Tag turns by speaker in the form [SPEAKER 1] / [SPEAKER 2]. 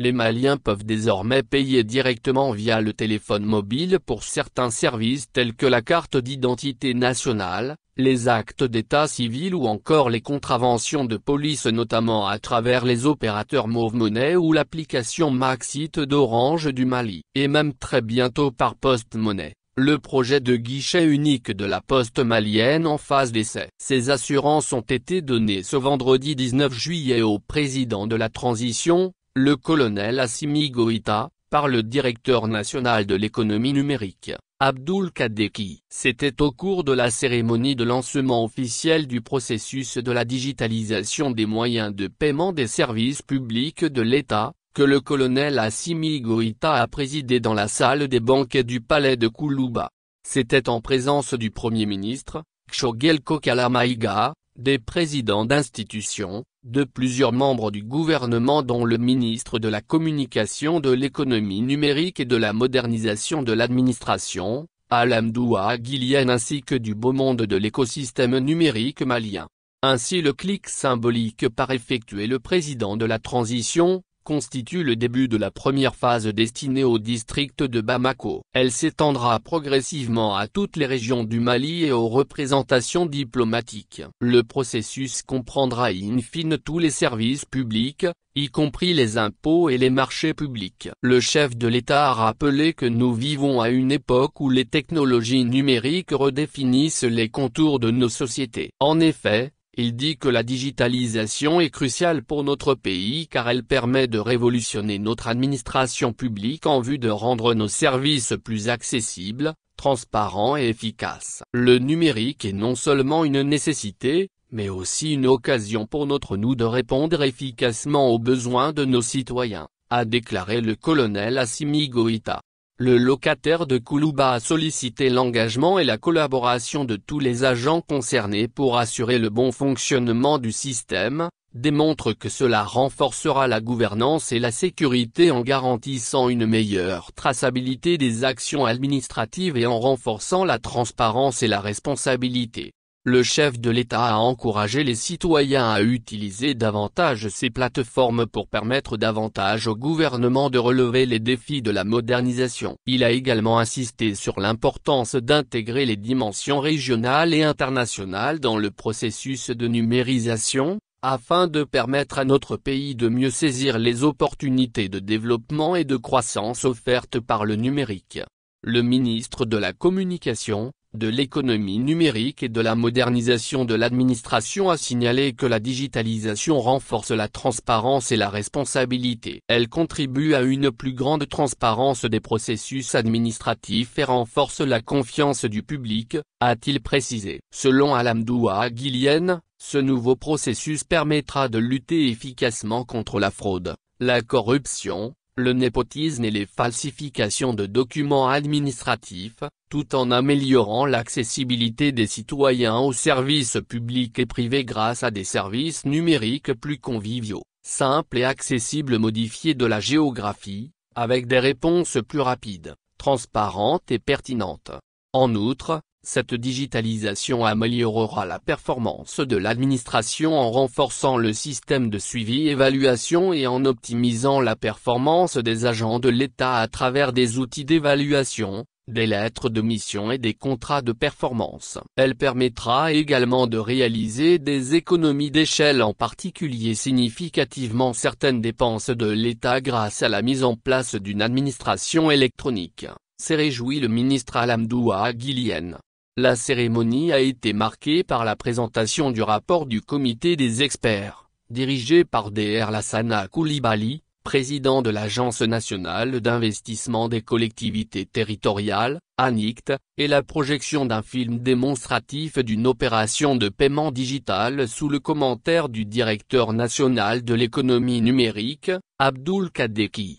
[SPEAKER 1] les Maliens peuvent désormais payer directement via le téléphone mobile pour certains services tels que la carte d'identité nationale, les actes d'état civil ou encore les contraventions de police notamment à travers les opérateurs Mauve Monnaie ou l'application Maxit d'Orange du Mali. Et même très bientôt par Post Monnaie, le projet de guichet unique de la Poste malienne en phase d'essai. Ces assurances ont été données ce vendredi 19 juillet au président de la transition, le colonel Asimi Goïta, par le directeur national de l'économie numérique, Abdul Kadeki. C'était au cours de la cérémonie de lancement officiel du processus de la digitalisation des moyens de paiement des services publics de l'État, que le colonel Asimi Goïta a présidé dans la salle des banquets du palais de Koulouba. C'était en présence du Premier ministre, Kshogel Kokalamaïga, des présidents d'institutions, de plusieurs membres du gouvernement dont le ministre de la Communication de l'économie numérique et de la modernisation de l'administration, Alamdoua Guiliane ainsi que du beau monde de l'écosystème numérique malien. Ainsi le clic symbolique par effectuer le président de la transition, constitue le début de la première phase destinée au district de Bamako. Elle s'étendra progressivement à toutes les régions du Mali et aux représentations diplomatiques. Le processus comprendra in fine tous les services publics, y compris les impôts et les marchés publics. Le chef de l'État a rappelé que nous vivons à une époque où les technologies numériques redéfinissent les contours de nos sociétés. En effet, il dit que la digitalisation est cruciale pour notre pays car elle permet de révolutionner notre administration publique en vue de rendre nos services plus accessibles, transparents et efficaces. Le numérique est non seulement une nécessité, mais aussi une occasion pour notre nous de répondre efficacement aux besoins de nos citoyens, a déclaré le colonel Assimi Goïta. Le locataire de Koulouba a sollicité l'engagement et la collaboration de tous les agents concernés pour assurer le bon fonctionnement du système, démontre que cela renforcera la gouvernance et la sécurité en garantissant une meilleure traçabilité des actions administratives et en renforçant la transparence et la responsabilité le chef de l'État a encouragé les citoyens à utiliser davantage ces plateformes pour permettre davantage au gouvernement de relever les défis de la modernisation. Il a également insisté sur l'importance d'intégrer les dimensions régionales et internationales dans le processus de numérisation, afin de permettre à notre pays de mieux saisir les opportunités de développement et de croissance offertes par le numérique. Le ministre de la Communication, de l'économie numérique et de la modernisation de l'administration a signalé que la digitalisation renforce la transparence et la responsabilité. Elle contribue à une plus grande transparence des processus administratifs et renforce la confiance du public, a-t-il précisé. Selon Alamdoua Aguilienne, ce nouveau processus permettra de lutter efficacement contre la fraude, la corruption, le népotisme et les falsifications de documents administratifs, tout en améliorant l'accessibilité des citoyens aux services publics et privés grâce à des services numériques plus conviviaux, simples et accessibles modifiés de la géographie, avec des réponses plus rapides, transparentes et pertinentes. En outre, cette digitalisation améliorera la performance de l'administration en renforçant le système de suivi-évaluation et en optimisant la performance des agents de l'État à travers des outils d'évaluation, des lettres de mission et des contrats de performance. Elle permettra également de réaliser des économies d'échelle en particulier significativement certaines dépenses de l'État grâce à la mise en place d'une administration électronique, s'est réjoui le ministre Alamdoua Guilienne. La cérémonie a été marquée par la présentation du rapport du comité des experts, dirigé par Dr Lassana Koulibaly, président de l'Agence nationale d'investissement des collectivités territoriales, ANICT, et la projection d'un film démonstratif d'une opération de paiement digital sous le commentaire du directeur national de l'économie numérique, Abdul Kadeki.